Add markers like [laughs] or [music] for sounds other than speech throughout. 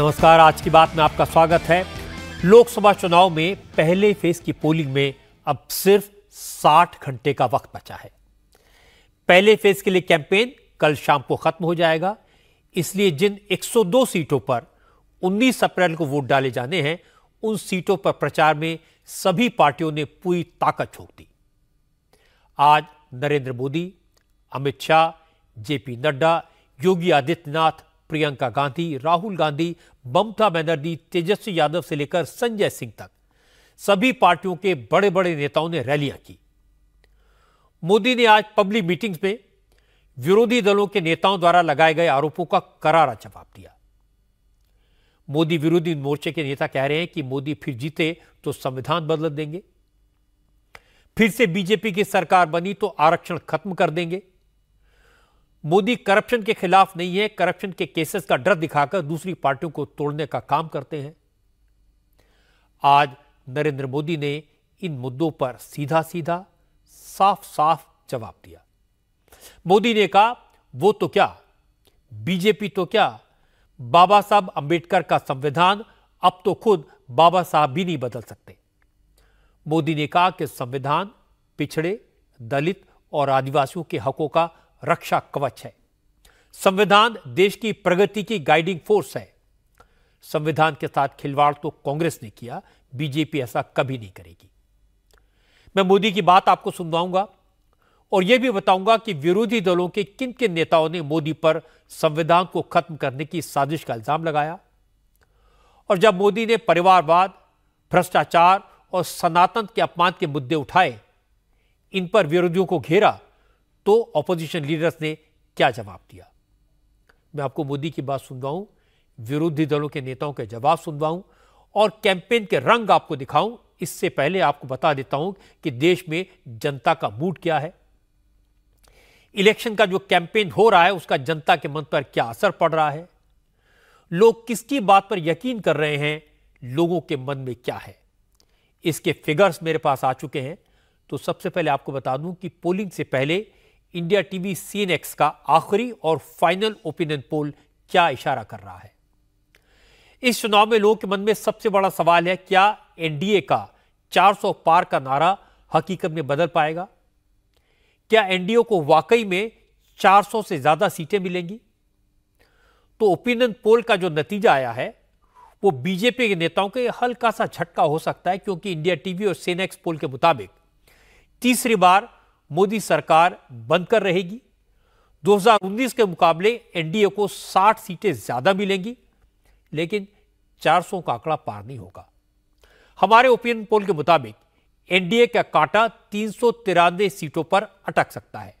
नमस्कार आज की बात में आपका स्वागत है लोकसभा चुनाव में पहले फेज की पोलिंग में अब सिर्फ 60 घंटे का वक्त बचा है पहले फेज के लिए कैंपेन कल शाम को खत्म हो जाएगा इसलिए जिन 102 सीटों पर 19 अप्रैल को वोट डाले जाने हैं उन सीटों पर प्रचार में सभी पार्टियों ने पूरी ताकत झोंक दी आज नरेंद्र मोदी अमित शाह जेपी नड्डा योगी आदित्यनाथ प्रियंका गांधी राहुल गांधी ममता बनर्जी तेजस्वी यादव से लेकर संजय सिंह तक सभी पार्टियों के बड़े बड़े नेताओं ने रैलियां की मोदी ने आज पब्लिक मीटिंग्स में विरोधी दलों के नेताओं द्वारा लगाए गए आरोपों का करारा जवाब दिया मोदी विरोधी मोर्चे के नेता कह रहे हैं कि मोदी फिर जीते तो संविधान बदल देंगे फिर से बीजेपी की सरकार बनी तो आरक्षण खत्म कर देंगे मोदी करप्शन के खिलाफ नहीं है करप्शन के केसेस का डर दिखाकर दूसरी पार्टियों को तोड़ने का काम करते हैं आज नरेंद्र मोदी ने इन मुद्दों पर सीधा सीधा साफ साफ जवाब दिया मोदी ने कहा वो तो क्या बीजेपी तो क्या बाबा साहब अंबेडकर का संविधान अब तो खुद बाबा साहब भी नहीं बदल सकते मोदी ने कहा कि संविधान पिछड़े दलित और आदिवासियों के हकों का रक्षा कवच है संविधान देश की प्रगति की गाइडिंग फोर्स है संविधान के साथ खिलवाड़ तो कांग्रेस ने किया बीजेपी ऐसा कभी नहीं करेगी मैं मोदी की बात आपको सुनवाऊंगा और यह भी बताऊंगा कि विरोधी दलों के किन किन नेताओं ने मोदी पर संविधान को खत्म करने की साजिश का इल्जाम लगाया और जब मोदी ने परिवारवाद भ्रष्टाचार और सनातन के अपमान के मुद्दे उठाए इन पर विरोधियों को घेरा तो ऑपोजिशन लीडर्स ने क्या जवाब दिया मैं आपको मोदी की बात सुनवाऊं विरोधी दलों के नेताओं के जवाब सुनवाऊं और कैंपेन के रंग आपको दिखाऊं इससे पहले आपको बता देता हूं कि देश में जनता का मूड क्या है इलेक्शन का जो कैंपेन हो रहा है उसका जनता के मन पर क्या असर पड़ रहा है लोग किसकी बात पर यकीन कर रहे हैं लोगों के मन में क्या है इसके फिगर्स मेरे पास आ चुके हैं तो सबसे पहले आपको बता दूं कि पोलिंग से पहले इंडिया टीवी सीएनएक्स का आखिरी और फाइनल ओपिनियन पोल क्या इशारा कर रहा है इस चुनाव में लोगों के मन में सबसे बड़ा सवाल है क्या एनडीए का 400 पार का नारा हकीकत में बदल पाएगा क्या एनडीए को वाकई में 400 से ज्यादा सीटें मिलेंगी तो ओपिनियन पोल का जो नतीजा आया है वो बीजेपी के नेताओं के हल्का सा झटका हो सकता है क्योंकि इंडिया टीवी और सेनेक्स पोल के मुताबिक तीसरी बार मोदी सरकार बंद कर रहेगी 2019 के मुकाबले एनडीए को 60 सीटें ज्यादा मिलेंगी लेकिन 400 का आंकड़ा पार नहीं होगा हमारे ओपिनियन पोल के मुताबिक एनडीए का कांटा तीन सीटों पर अटक सकता है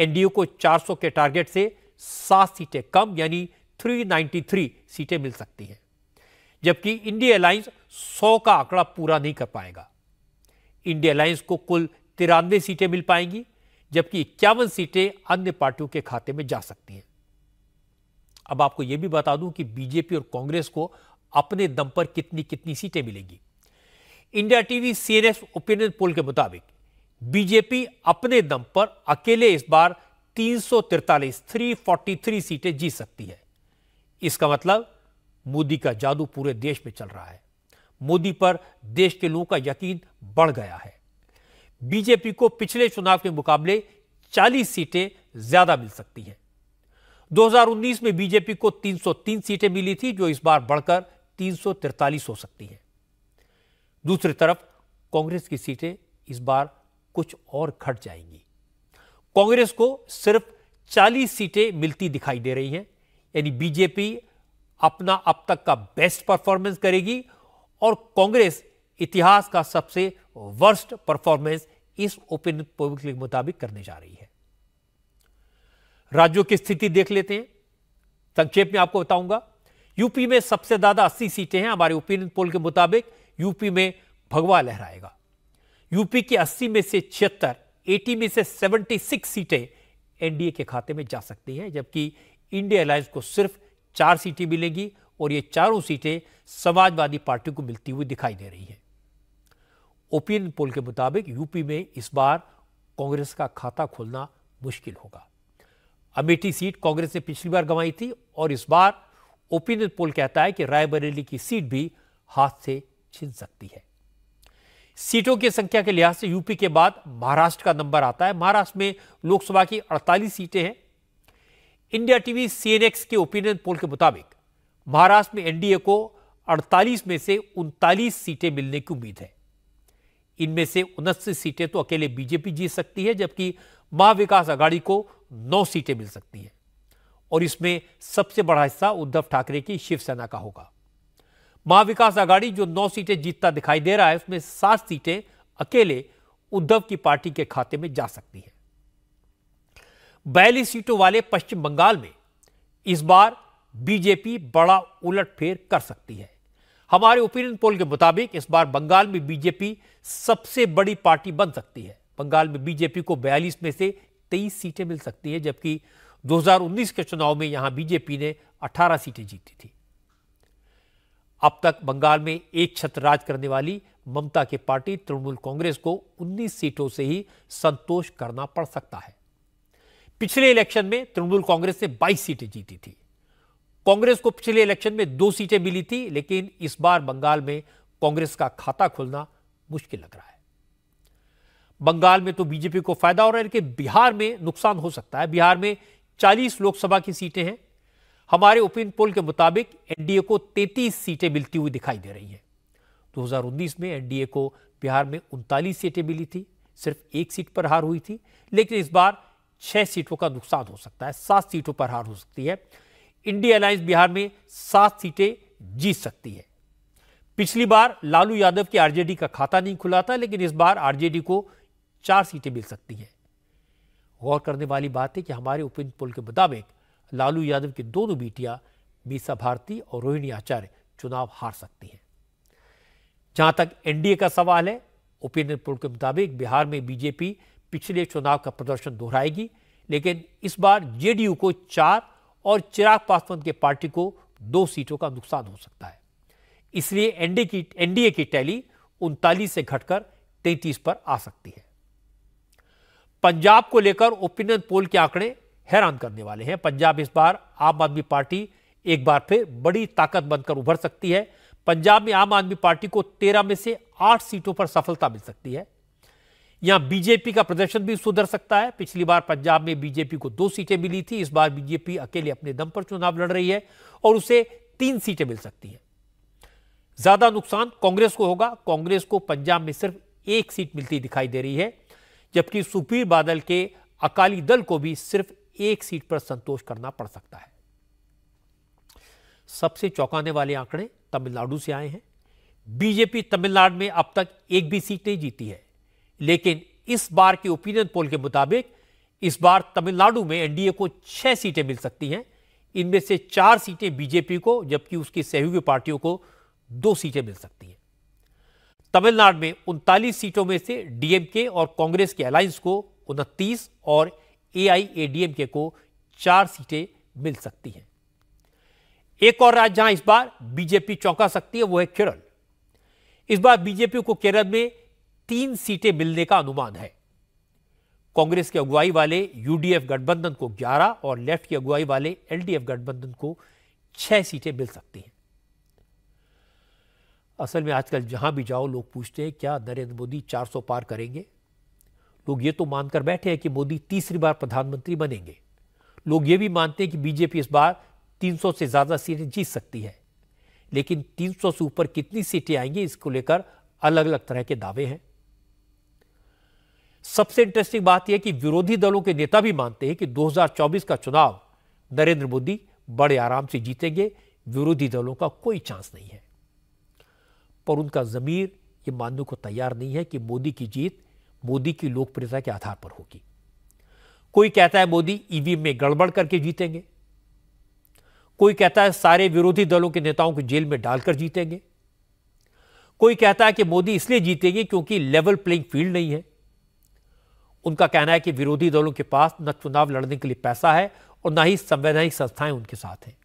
एनडीए को 400 के टारगेट से सात सीटें कम यानी 393 सीटें मिल सकती हैं जबकि इंडिया अलायंस 100 का आंकड़ा पूरा नहीं कर पाएगा इंडिया अलायंस को कुल तिरानवे सीटें मिल पाएंगी जबकि इक्यावन सीटें अन्य पार्टियों के खाते में जा सकती हैं अब आपको यह भी बता दूं कि बीजेपी और कांग्रेस को अपने दम पर कितनी कितनी सीटें मिलेंगी India TV CNS opinion poll के मुताबिक बीजेपी अपने दम पर अकेले इस बार तीन सौ तिरतालीस थ्री फोर्टी थ्री सीटें जीत सकती है इसका मतलब मोदी का जादू पूरे देश में चल रहा है मोदी पर देश के लोगों का यकीन बढ़ गया है बीजेपी को पिछले चुनाव के मुकाबले 40 सीटें ज्यादा मिल सकती हैं 2019 में बीजेपी को 303 सीटें मिली थी जो इस बार बढ़कर तीन हो सकती हैं दूसरी तरफ कांग्रेस की सीटें इस बार कुछ और घट जाएंगी कांग्रेस को सिर्फ 40 सीटें मिलती दिखाई दे रही हैं यानी बीजेपी अपना अब तक का बेस्ट परफॉर्मेंस करेगी और कांग्रेस इतिहास का सबसे वर्स्ट परफॉर्मेंस इस ओपिनियन पोल के मुताबिक करने जा रही है राज्यों की स्थिति देख लेते हैं संक्षेप में आपको बताऊंगा यूपी में सबसे ज्यादा 80 सीटें हैं हमारे ओपिनियन पोल के मुताबिक यूपी में भगवा लहराएगा यूपी के 80 में से छिहत्तर 80 में से 76 सीटें एनडीए के खाते में जा सकती हैं जबकि इंडिया अलायंस को सिर्फ चार सीटें मिलेंगी और ये चारों सीटें समाजवादी पार्टी को मिलती हुई दिखाई दे रही है ओपिनियन पोल के मुताबिक यूपी में इस बार कांग्रेस का खाता खोलना मुश्किल होगा अमेठी सीट कांग्रेस ने पिछली बार गंवाई थी और इस बार ओपिनियन पोल कहता है कि रायबरेली की सीट भी हाथ से छिन सकती है सीटों की संख्या के लिहाज से यूपी के बाद महाराष्ट्र का नंबर आता है महाराष्ट्र में लोकसभा की 48 सीटें हैं इंडिया टीवी सीएनएक्स के ओपिनियन पोल के मुताबिक महाराष्ट्र में एनडीए को 48 में से उनतालीस सीटें मिलने की उम्मीद है इनमें से उनतीस सीटें तो अकेले बीजेपी जीत सकती है जबकि महाविकास आघाड़ी को नौ सीटें मिल सकती हैं और इसमें सबसे बड़ा हिस्सा उद्धव ठाकरे की शिवसेना का होगा महाविकास आघाड़ी जो नौ सीटें जीतता दिखाई दे रहा है उसमें सात सीटें अकेले उद्धव की पार्टी के खाते में जा सकती है बयालीस सीटों वाले पश्चिम बंगाल में इस बार बीजेपी बड़ा उलटफेर कर सकती है हमारे ओपिनियन पोल के मुताबिक इस बार बंगाल में बीजेपी सबसे बड़ी पार्टी बन सकती है बंगाल में बीजेपी को बयालीस में से तेईस सीटें मिल सकती हैं जबकि 2019 के चुनाव में यहां बीजेपी ने 18 सीटें जीती थी अब तक बंगाल में एक छत्र राज करने वाली ममता की पार्टी तृणमूल कांग्रेस को 19 सीटों से ही संतोष करना पड़ सकता है पिछले इलेक्शन में तृणमूल कांग्रेस ने 22 सीटें जीती थी कांग्रेस को पिछले इलेक्शन में दो सीटें मिली थी लेकिन इस बार बंगाल में कांग्रेस का खाता खोलना मुश्किल लग रहा है बंगाल में तो बीजेपी को फायदा हो रहा है लेकिन बिहार में नुकसान हो सकता है बिहार में 40 लोकसभा की सीटें हैं हमारे ओपिनियन पोल के मुताबिक एनडीए को 33 सीटें मिलती हुई दिखाई दे रही है 2019 में एनडीए को बिहार में उनतालीस सीटें मिली थी सिर्फ एक सीट पर हार हुई थी लेकिन इस बार छह सीटों का नुकसान हो सकता है सात सीटों पर हार हो सकती है इंडिया अलायंस बिहार में सात सीटें जीत सकती है पिछली बार लालू यादव के आरजेडी का खाता नहीं खुला था लेकिन इस बार आरजेडी को चार सीटें मिल सकती हैं गौर करने वाली बात है कि हमारे ओपिनियन पोल के मुताबिक लालू यादव की दोनों बेटियां मीसा भारती और रोहिणी आचार्य चुनाव हार सकती हैं जहां तक एनडीए का सवाल है ओपिनियन पोल के मुताबिक बिहार में बीजेपी पिछले चुनाव का प्रदर्शन दोहराएगी लेकिन इस बार जेडीयू को चार और चिराग पासवान के पार्टी को दो सीटों का नुकसान हो सकता है इसलिए एनडीए की एनडीए की टैली उनतालीस से घटकर तैतीस पर आ सकती है पंजाब को लेकर ओपिनियन पोल के आंकड़े हैरान करने वाले हैं पंजाब इस बार आम आदमी पार्टी एक बार फिर बड़ी ताकत बनकर उभर सकती है पंजाब में आम आदमी पार्टी को तेरह में से आठ सीटों पर सफलता मिल सकती है यहां बीजेपी का प्रदर्शन भी सुधर सकता है पिछली बार पंजाब में बीजेपी को दो सीटें मिली थी इस बार बीजेपी अकेले अपने दम पर चुनाव लड़ रही है और उसे तीन सीटें मिल सकती हैं ज्यादा नुकसान कांग्रेस को होगा कांग्रेस को पंजाब में सिर्फ एक सीट मिलती दिखाई दे रही है जबकि सुपीर बादल के अकाली दल को भी सिर्फ एक सीट पर संतोष करना पड़ सकता है सबसे चौंकाने वाले आंकड़े तमिलनाडु से आए हैं बीजेपी तमिलनाडु में अब तक एक भी सीट नहीं जीती है लेकिन इस बार के ओपिनियन पोल के मुताबिक इस बार तमिलनाडु में एनडीए को छह सीटें मिल सकती हैं इनमें से चार सीटें बीजेपी को जबकि उसकी सहयोगी पार्टियों को दो सीटें मिल सकती हैं तमिलनाडु में उनतालीस सीटों में से डीएमके और कांग्रेस के अलायंस को उनतीस और एआईएडीएमके को चार सीटें मिल सकती हैं एक और राज्य जहां इस बार बीजेपी चौंका सकती है वो है केरल इस बार बीजेपी को केरल में तीन सीटें मिलने का अनुमान है कांग्रेस की अगुवाई वाले यूडीएफ गठबंधन को 11 और लेफ्ट की अगुवाई वाले एलडीएफ गठबंधन को छह सीटें मिल सकती हैं असल में आजकल जहां भी जाओ लोग पूछते हैं क्या नरेंद्र मोदी 400 पार करेंगे लोग ये तो मानकर बैठे हैं कि मोदी तीसरी बार प्रधानमंत्री बनेंगे लोग ये भी मानते हैं कि बीजेपी इस बार 300 से ज़्यादा सीटें जीत सकती है लेकिन 300 से ऊपर कितनी सीटें आएंगी इसको लेकर अलग अलग तरह के दावे हैं सबसे इंटरेस्टिंग बात यह कि विरोधी दलों के नेता भी मानते हैं कि 2024 का चुनाव नरेंद्र मोदी बड़े आराम से जीतेंगे विरोधी दलों का कोई चांस नहीं है पर उनका ज़मीर ये मानने को तैयार नहीं है कि मोदी की जीत मोदी की लोकप्रियता के आधार पर होगी कोई कहता है मोदी ईवीएम e में गड़बड़ करके जीतेंगे कोई कहता है सारे विरोधी दलों के नेताओं को जेल में डालकर जीतेंगे कोई कहता है कि मोदी इसलिए जीतेंगे क्योंकि लेवल प्लेइंग फील्ड नहीं है उनका कहना है कि विरोधी दलों के पास न चुनाव लड़ने के लिए पैसा है और न ही संवैधानिक संस्थाएं उनके साथ हैं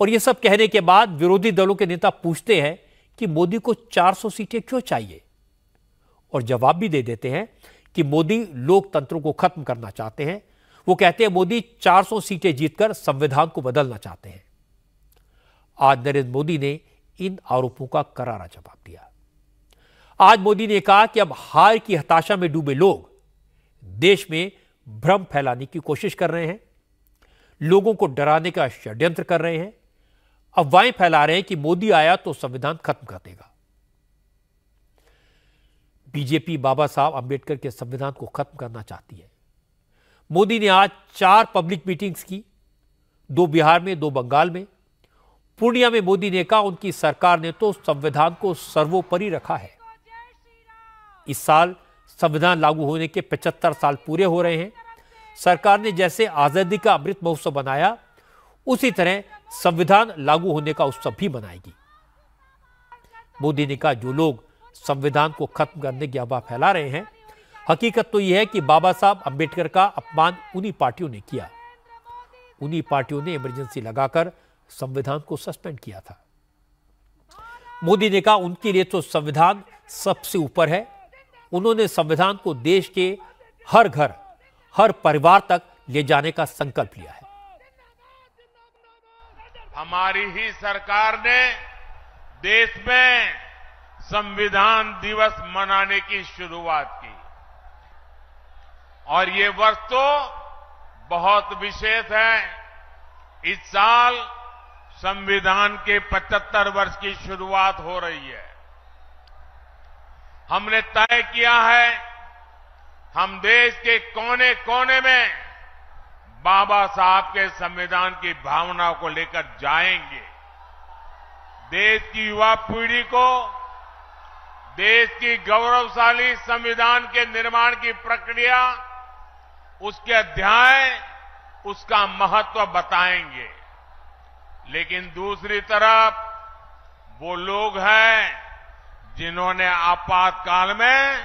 और यह सब कहने के बाद विरोधी दलों के नेता पूछते हैं कि मोदी को 400 सीटें क्यों चाहिए और जवाब भी दे देते हैं कि मोदी लोकतंत्र को खत्म करना चाहते हैं वो कहते हैं मोदी 400 सीटें जीतकर संविधान को बदलना चाहते हैं आज नरेंद्र मोदी ने इन आरोपों का करारा जवाब दिया आज मोदी ने कहा कि अब हार की हताशा में डूबे लोग देश में भ्रम फैलाने की कोशिश कर रहे हैं लोगों को डराने का षड्यंत्र कर रहे हैं अफवाहें फैला रहे हैं कि मोदी आया तो संविधान खत्म कर देगा बीजेपी बाबा साहब अंबेडकर के संविधान को खत्म करना चाहती है मोदी ने आज चार पब्लिक मीटिंग्स की दो बिहार में दो बंगाल में पूर्णिया में मोदी ने कहा उनकी सरकार ने तो संविधान को सर्वोपरि रखा है इस साल संविधान लागू होने के 75 साल पूरे हो रहे हैं सरकार ने जैसे आज़ादी का अमृत महोत्सव बनाया उसी तरह संविधान लागू होने का उत्सव भी बनाएगी मोदी ने कहा जो लोग संविधान को खत्म करने की अफवाह फैला रहे हैं हकीकत तो यह है कि बाबा साहब अंबेडकर का अपमान उन्हीं पार्टियों ने किया उन्हीं पार्टियों ने इमरजेंसी लगाकर संविधान को सस्पेंड किया था मोदी ने कहा उनके लिए तो संविधान सबसे ऊपर है उन्होंने संविधान को देश के हर घर हर परिवार तक ले जाने का संकल्प लिया है हमारी ही सरकार ने देश में संविधान दिवस मनाने की शुरुआत की और ये वर्ष तो बहुत विशेष है इस साल संविधान के 75 वर्ष की शुरुआत हो रही है हमने तय किया है हम देश के कोने कोने में बाबा साहब के संविधान की भावना को लेकर जाएंगे देश की युवा पीढ़ी को देश की गौरवशाली संविधान के निर्माण की प्रक्रिया उसके अध्याय उसका महत्व बताएंगे लेकिन दूसरी तरफ वो लोग हैं जिन्होंने आपातकाल में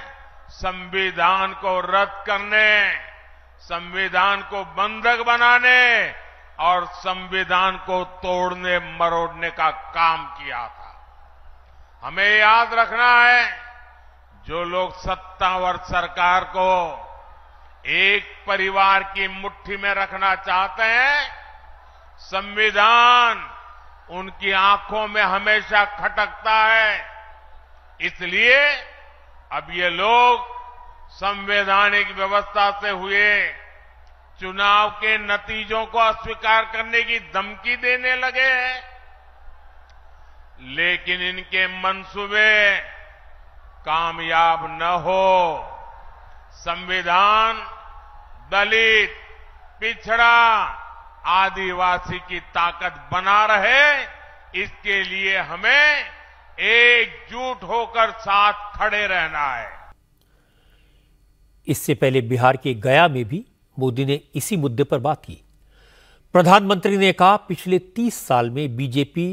संविधान को रद्द करने संविधान को बंधक बनाने और संविधान को तोड़ने मरोड़ने का काम किया था हमें याद रखना है जो लोग सत्तावर सरकार को एक परिवार की मुट्ठी में रखना चाहते हैं संविधान उनकी आंखों में हमेशा खटकता है इसलिए अब ये लोग संवैधानिक व्यवस्था से हुए चुनाव के नतीजों को अस्वीकार करने की धमकी देने लगे लेकिन इनके मंसूबे कामयाब न हो संविधान दलित पिछड़ा आदिवासी की ताकत बना रहे इसके लिए हमें एकजुट होकर साथ खड़े रहना है इससे पहले बिहार के गया में भी मोदी ने इसी मुद्दे पर बात की प्रधानमंत्री ने कहा पिछले 30 साल में बीजेपी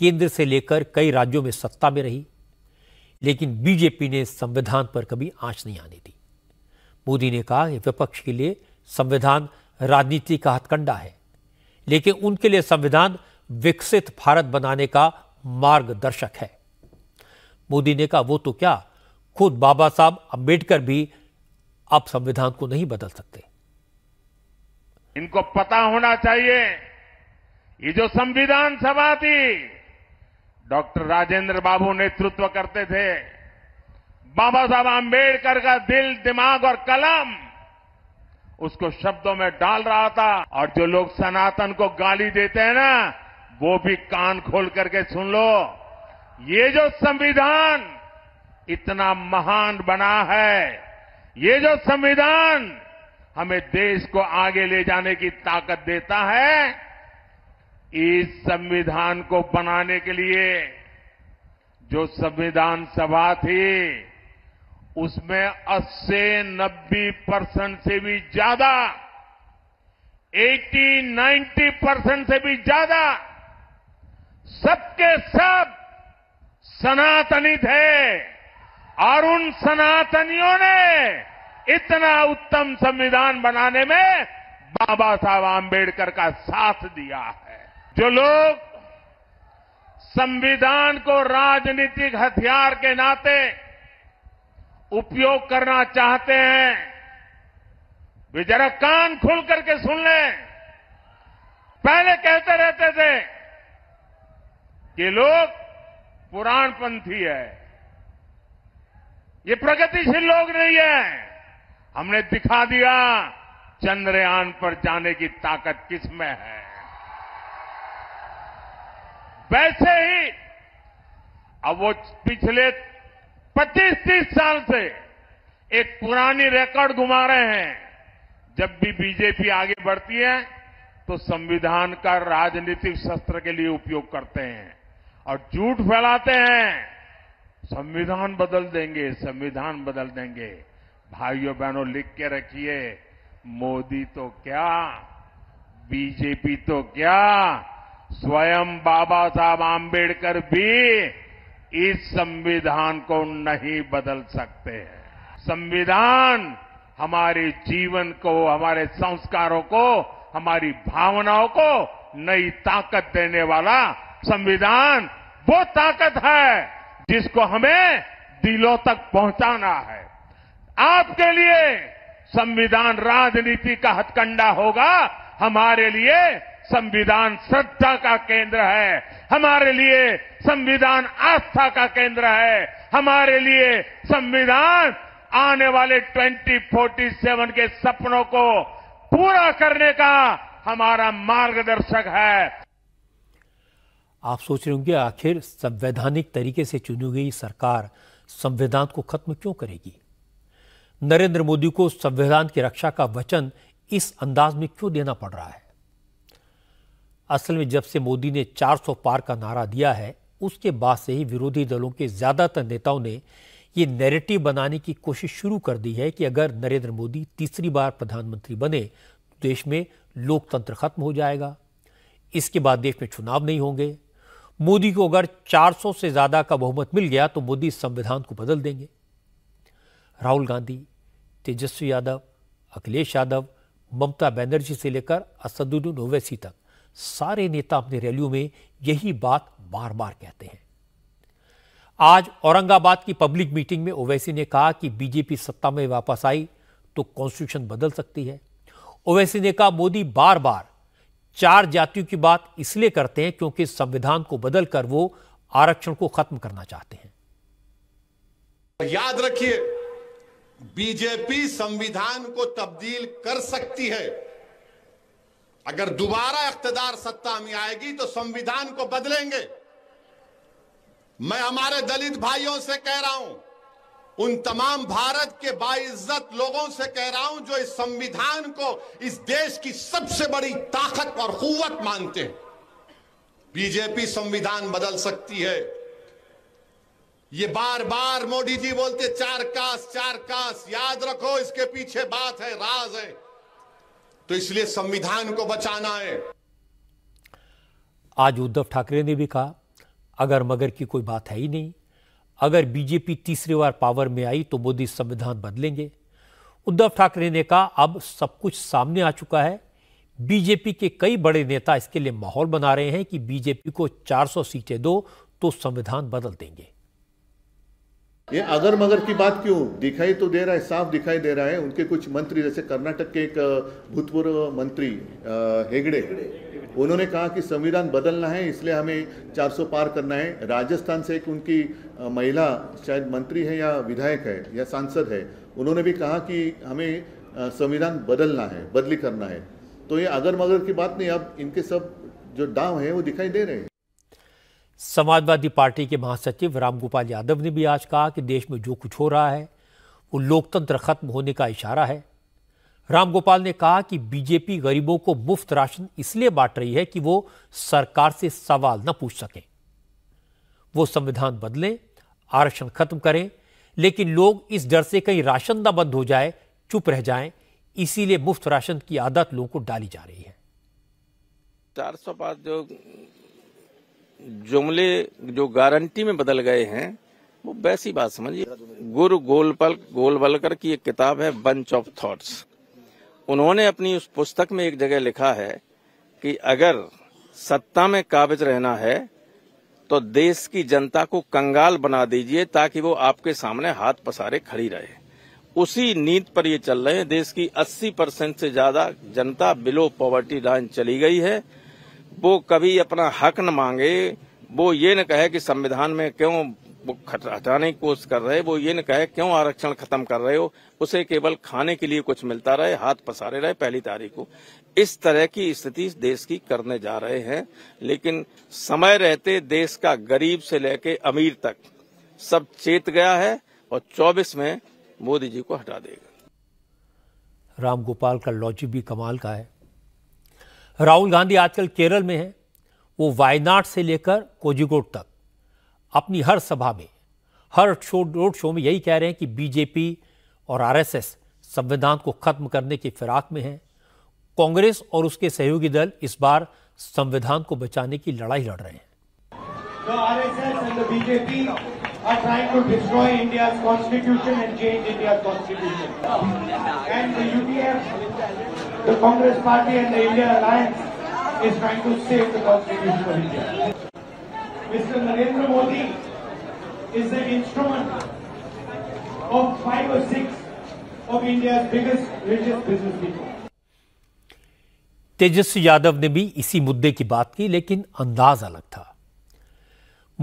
केंद्र से लेकर कई राज्यों में सत्ता में रही लेकिन बीजेपी ने संविधान पर कभी आंच नहीं आने दी मोदी ने कहा कि विपक्ष के लिए संविधान राजनीति का हथकंडा है लेकिन उनके लिए संविधान विकसित भारत बनाने का मार्गदर्शक है मोदी ने कहा वो तो क्या खुद बाबा साहब अंबेडकर भी आप संविधान को नहीं बदल सकते इनको पता होना चाहिए ये जो संविधान सभा थी डॉक्टर राजेंद्र बाबू नेतृत्व करते थे बाबा साहब आम्बेडकर का दिल दिमाग और कलम उसको शब्दों में डाल रहा था और जो लोग सनातन को गाली देते हैं ना वो भी कान खोल करके सुन लो ये जो संविधान इतना महान बना है ये जो संविधान हमें देश को आगे ले जाने की ताकत देता है इस संविधान को बनाने के लिए जो संविधान सभा थी उसमें 80-90 परसेंट से भी ज्यादा 80-90 परसेंट से भी ज्यादा सबके सब सनातनी थे और उन सनातनियों ने इतना उत्तम संविधान बनाने में बाबा साहब आम्बेडकर का साथ दिया है जो लोग संविधान को राजनीतिक हथियार के नाते उपयोग करना चाहते हैं वे जरा कान खुल करके सुन लें पहले कहते रहते थे कि लोग पुराणपंथी है ये प्रगतिशील लोग नहीं है हमने दिखा दिया चंद्रयान पर जाने की ताकत किसमें है वैसे ही अब वो पिछले 25-30 साल से एक पुरानी रिकॉर्ड घुमा रहे हैं जब भी बीजेपी आगे बढ़ती है तो संविधान का राजनीतिक शस्त्र के लिए उपयोग करते हैं और झूठ फैलाते हैं संविधान बदल देंगे संविधान बदल देंगे भाइयों बहनों लिख के रखिए मोदी तो क्या बीजेपी तो क्या स्वयं बाबा साहब आम्बेडकर भी इस संविधान को नहीं बदल सकते हैं संविधान हमारे जीवन को हमारे संस्कारों को हमारी भावनाओं को नई ताकत देने वाला संविधान वो ताकत है जिसको हमें दिलों तक पहुंचाना है आपके लिए संविधान राजनीति का हथकंडा होगा हमारे लिए संविधान श्रद्धा का केंद्र है हमारे लिए संविधान आस्था का केंद्र है हमारे लिए संविधान आने वाले 2047 के सपनों को पूरा करने का हमारा मार्गदर्शक है आप सोच रहे होंगे आखिर संवैधानिक तरीके से चुनी गई सरकार संविधान को खत्म क्यों करेगी नरेंद्र मोदी को संविधान की रक्षा का वचन इस अंदाज में क्यों देना पड़ रहा है असल में जब से मोदी ने 400 पार का नारा दिया है उसके बाद से ही विरोधी दलों के ज्यादातर नेताओं ने यह नैरेटिव बनाने की कोशिश शुरू कर दी है कि अगर नरेंद्र मोदी तीसरी बार प्रधानमंत्री बने तो देश में लोकतंत्र खत्म हो जाएगा इसके बाद देश में चुनाव नहीं होंगे मोदी को अगर 400 से ज्यादा का बहुमत मिल गया तो मोदी संविधान को बदल देंगे राहुल गांधी तेजस्वी यादव अखिलेश यादव ममता बनर्जी से लेकर असदुद्दीन ओवैसी तक सारे नेता अपनी रैलियों में यही बात बार बार कहते हैं आज औरंगाबाद की पब्लिक मीटिंग में ओवैसी ने कहा कि बीजेपी सत्ता में वापस आई तो कॉन्स्टिट्यूशन बदल सकती है ओवैसी ने कहा मोदी बार बार चार जातियों की बात इसलिए करते हैं क्योंकि संविधान को बदलकर वो आरक्षण को खत्म करना चाहते हैं याद रखिए बीजेपी संविधान को तब्दील कर सकती है अगर दोबारा इकतदार सत्ता में आएगी तो संविधान को बदलेंगे मैं हमारे दलित भाइयों से कह रहा हूं उन तमाम भारत के बाइज्जत लोगों से कह रहा हूं जो इस संविधान को इस देश की सबसे बड़ी ताकत और कुत मानते हैं बीजेपी संविधान बदल सकती है ये बार बार मोदी जी बोलते चार कास चार कास याद रखो इसके पीछे बात है राज है तो इसलिए संविधान को बचाना है आज उद्धव ठाकरे ने भी कहा अगर मगर की कोई बात है ही नहीं अगर बीजेपी तीसरी बार पावर में आई तो मोदी संविधान बदलेंगे उद्धव ठाकरे ने कहा अब सब कुछ सामने आ चुका है बीजेपी के कई बड़े नेता इसके लिए माहौल बना रहे हैं कि बीजेपी को 400 सीटें दो तो संविधान बदल देंगे ये अगर मगर की बात क्यों दिखाई तो दे रहा है साफ दिखाई दे रहा है उनके कुछ मंत्री जैसे कर्नाटक के एक भूतपूर्व मंत्री हेगड़े उन्होंने कहा कि संविधान बदलना है इसलिए हमें 400 पार करना है राजस्थान से एक उनकी महिला शायद मंत्री है या विधायक है या सांसद है उन्होंने भी कहा कि हमें संविधान बदलना है बदली करना है तो ये अगर मगर की बात नहीं अब इनके सब जो दाव हैं वो दिखाई दे रहे हैं समाजवादी पार्टी के महासचिव रामगोपाल यादव ने भी आज कहा कि देश में जो कुछ हो रहा है वो लोकतंत्र खत्म होने का इशारा है रामगोपाल ने कहा कि बीजेपी गरीबों को मुफ्त राशन इसलिए बांट रही है कि वो सरकार से सवाल न पूछ सकें वो संविधान बदलें आरक्षण खत्म करें लेकिन लोग इस डर से कहीं राशन न बंद हो जाए चुप रह जाएं इसीलिए मुफ्त राशन की आदत लोगों को डाली जा रही है चार सौ पांच जो जुमले जो गारंटी में बदल गए हैं वो वैसी बात समझिए गुरु गोलपल गोलबलकर की एक किताब है बंच ऑफ थॉट्स उन्होंने अपनी उस पुस्तक में एक जगह लिखा है कि अगर सत्ता में काबिज रहना है तो देश की जनता को कंगाल बना दीजिए ताकि वो आपके सामने हाथ पसारे खड़ी रहे उसी नींद पर ये चल रहे हैं देश की 80 परसेंट से ज्यादा जनता बिलो पॉवर्टी लाइन चली गई है वो कभी अपना हक न मांगे वो ये न कहे कि संविधान में क्यों वो हटाने की कोशिश कर रहे वो ये न कहे क्यों आरक्षण खत्म कर रहे हो उसे केवल खाने के लिए कुछ मिलता रहे हाथ पसारे रहे पहली तारीख को इस तरह की स्थिति देश की करने जा रहे हैं लेकिन समय रहते देश का गरीब से लेके अमीर तक सब चेत गया है और 24 में मोदी जी को हटा देगा रामगोपाल का लॉजिक भी कमाल का है राहुल गांधी आजकल केरल में है वो वायनाड से लेकर कोजिकोट तक अपनी हर सभा में हर शो रोड शो में यही कह रहे हैं कि बीजेपी और आरएसएस संविधान को खत्म करने की फिराक में है कांग्रेस और उसके सहयोगी दल इस बार संविधान को बचाने की लड़ाई लड़ रहे हैं The The Congress Party and the India Alliance is trying to save the Constitution of India. Mr. Narendra Modi is the instrument of five or six of India's biggest, richest business people. तेजस्वी यादव ने भी इसी मुद्दे की बात की लेकिन अंदाज अलग था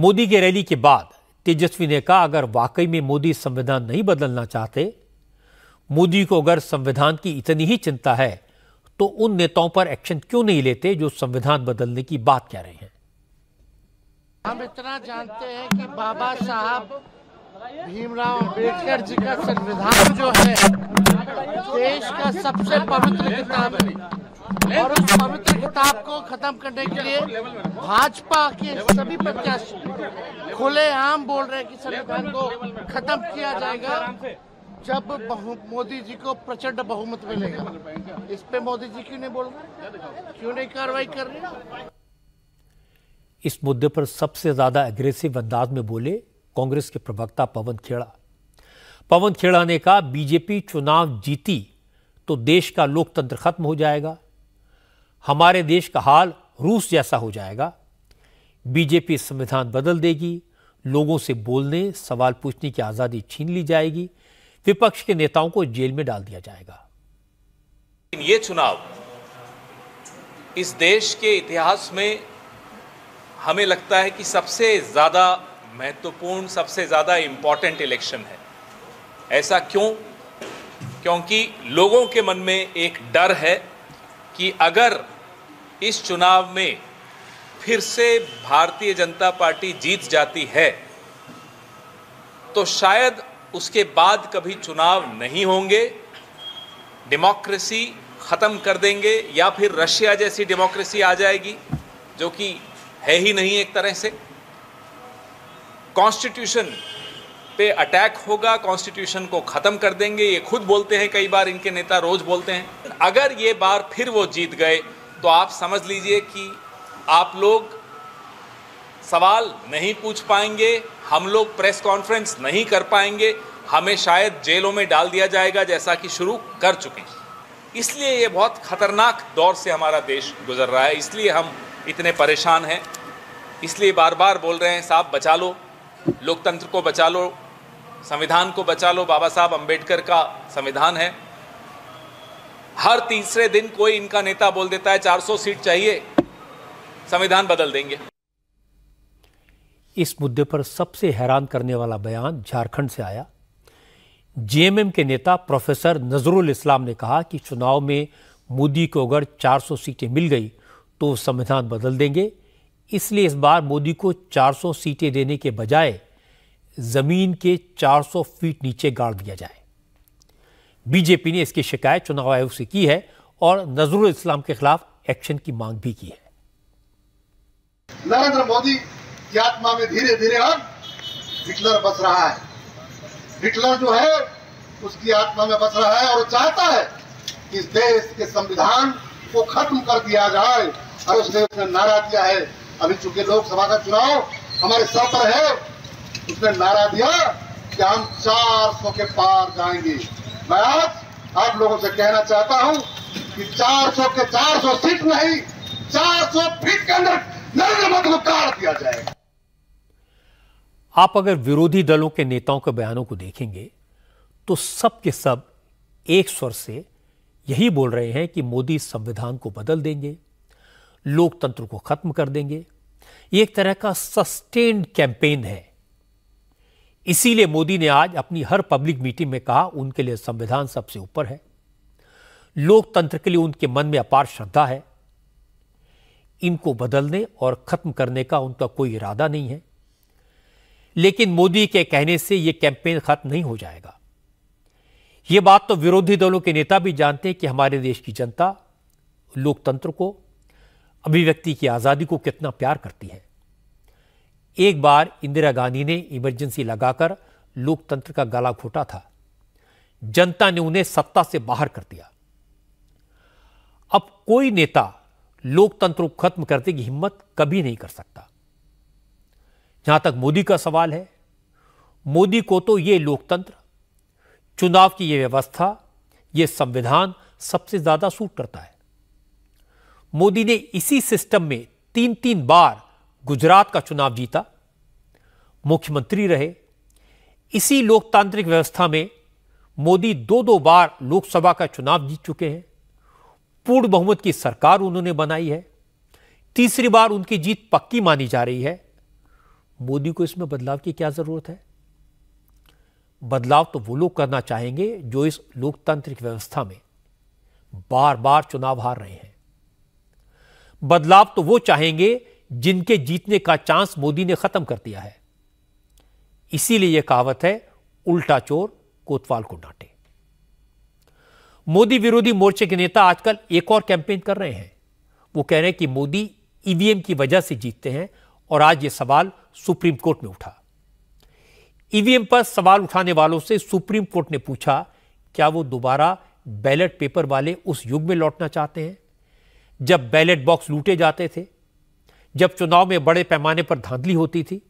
मोदी के रैली के बाद तेजस्वी ने कहा अगर वाकई में मोदी संविधान नहीं बदलना चाहते मोदी को अगर संविधान की इतनी ही चिंता है तो उन नेताओं पर एक्शन क्यों नहीं लेते जो संविधान बदलने की बात कह रहे हैं हम इतना जानते हैं कि बाबा साहब भीमराव अंबेडकर जी का संविधान जो है देश का सबसे पवित्र किताब है और उस पवित्र किताब को खत्म करने के लिए भाजपा के सभी प्रत्याशी खुले आम बोल रहे हैं कि संविधान को खत्म किया जाएगा जब मोदी जी को प्रचंड बहुमत मिलेगा इस पे मोदी जी क्यों नहीं बोल क्यों नहीं कार्रवाई कर रही इस मुद्दे पर सबसे ज्यादा एग्रेसिव अंदाज में बोले कांग्रेस के प्रवक्ता पवन खेड़ा पवन खेड़ा ने कहा बीजेपी चुनाव जीती तो देश का लोकतंत्र खत्म हो जाएगा हमारे देश का हाल रूस जैसा हो जाएगा बीजेपी संविधान बदल देगी लोगों से बोलने सवाल पूछने की आज़ादी छीन ली जाएगी विपक्ष के नेताओं को जेल में डाल दिया जाएगा ये चुनाव इस देश के इतिहास में हमें लगता है कि सबसे ज़्यादा महत्वपूर्ण सबसे ज़्यादा इंपॉर्टेंट इलेक्शन है ऐसा क्यों क्योंकि लोगों के मन में एक डर है कि अगर इस चुनाव में फिर से भारतीय जनता पार्टी जीत जाती है तो शायद उसके बाद कभी चुनाव नहीं होंगे डेमोक्रेसी ख़त्म कर देंगे या फिर रशिया जैसी डेमोक्रेसी आ जाएगी जो कि है ही नहीं एक तरह से कॉन्स्टिट्यूशन पे अटैक होगा कॉन्स्टिट्यूशन को ख़त्म कर देंगे ये खुद बोलते हैं कई बार इनके नेता रोज़ बोलते हैं अगर ये बार फिर वो जीत गए तो आप समझ लीजिए कि आप लोग सवाल नहीं पूछ पाएंगे हम लोग प्रेस कॉन्फ्रेंस नहीं कर पाएंगे हमें शायद जेलों में डाल दिया जाएगा जैसा कि शुरू कर चुके हैं इसलिए ये बहुत खतरनाक दौर से हमारा देश गुजर रहा है इसलिए हम इतने परेशान हैं इसलिए बार बार बोल रहे हैं साहब बचा लो लोकतंत्र को बचा लो संविधान को बचा लो बाबा साहब अम्बेडकर का संविधान है हर तीसरे दिन कोई इनका नेता बोल देता है 400 सीट चाहिए संविधान बदल देंगे इस मुद्दे पर सबसे हैरान करने वाला बयान झारखंड से आया जेएमएम के नेता प्रोफेसर नजरुल इस्लाम ने कहा कि चुनाव में मोदी को अगर 400 सीटें मिल गई तो संविधान बदल देंगे इसलिए इस बार मोदी को 400 सीटें देने के बजाय जमीन के 400 फीट नीचे गाड़ दिया जाए बीजेपी ने इसकी शिकायत चुनाव आयोग से की है और नजरुल इस्लाम के खिलाफ एक्शन की मांग भी की है नरेंद्र मोदी अध्यात्मा आत्मा में धीरे धीरे अब हिटलर बस रहा है हिटलर जो है उसकी आत्मा में बस रहा है और चाहता है कि इस देश के संविधान को खत्म कर दिया जाए और उसने उसने नारा दिया है अभी चूंकि लोकसभा का चुनाव हमारे सर पर है उसने नारा दिया कि हम 400 के पार जाएंगे मैं आज आप लोगों से कहना चाहता हूं कि 400 के 400 सीट नहीं 400 फीट के अंदर नरेंद्र मोदी को काट दिया जाएगा आप अगर विरोधी दलों के नेताओं के बयानों को देखेंगे तो सब के सब एक स्वर से यही बोल रहे हैं कि मोदी संविधान को बदल देंगे लोकतंत्र को खत्म कर देंगे ये एक तरह का सस्टेन्ड कैंपेन है इसीलिए मोदी ने आज अपनी हर पब्लिक मीटिंग में कहा उनके लिए संविधान सबसे ऊपर है लोकतंत्र के लिए उनके मन में अपार श्रद्धा है इनको बदलने और खत्म करने का उनका कोई इरादा नहीं है लेकिन मोदी के कहने से यह कैंपेन खत्म नहीं हो जाएगा यह बात तो विरोधी दलों के नेता भी जानते हैं कि हमारे देश की जनता लोकतंत्र को अभिव्यक्ति की आज़ादी को कितना प्यार करती है एक बार इंदिरा गांधी ने इमरजेंसी लगाकर लोकतंत्र का गला घोटा था जनता ने उन्हें सत्ता से बाहर कर दिया अब कोई नेता लोकतंत्र को खत्म करने की हिम्मत कभी नहीं कर सकता जहां तक मोदी का सवाल है मोदी को तो ये लोकतंत्र चुनाव की ये व्यवस्था ये संविधान सबसे ज्यादा सूट करता है मोदी ने इसी सिस्टम में तीन तीन बार गुजरात का चुनाव जीता मुख्यमंत्री रहे इसी लोकतांत्रिक व्यवस्था में मोदी दो दो बार लोकसभा का चुनाव जीत चुके हैं पूर्ण बहुमत की सरकार उन्होंने बनाई है तीसरी बार उनकी जीत पक्की मानी जा रही है मोदी को इसमें बदलाव की क्या ज़रूरत है बदलाव तो वो लोग करना चाहेंगे जो इस लोकतांत्रिक व्यवस्था में बार बार चुनाव हार रहे हैं बदलाव तो वो चाहेंगे जिनके जीतने का चांस मोदी ने खत्म कर दिया है इसीलिए यह कहावत है उल्टा चोर कोतवाल को डांटे मोदी विरोधी मोर्चे के नेता आजकल एक और कैंपेन कर रहे हैं वो कह रहे हैं कि मोदी ईवीएम की वजह से जीतते हैं और आज ये सवाल सुप्रीम कोर्ट में उठा ईवीएम पर सवाल उठाने वालों से सुप्रीम कोर्ट ने पूछा क्या वो दोबारा बैलेट पेपर वाले उस युग में लौटना चाहते हैं जब बैलेट बॉक्स लूटे जाते थे जब चुनाव में बड़े पैमाने पर धांधली होती थी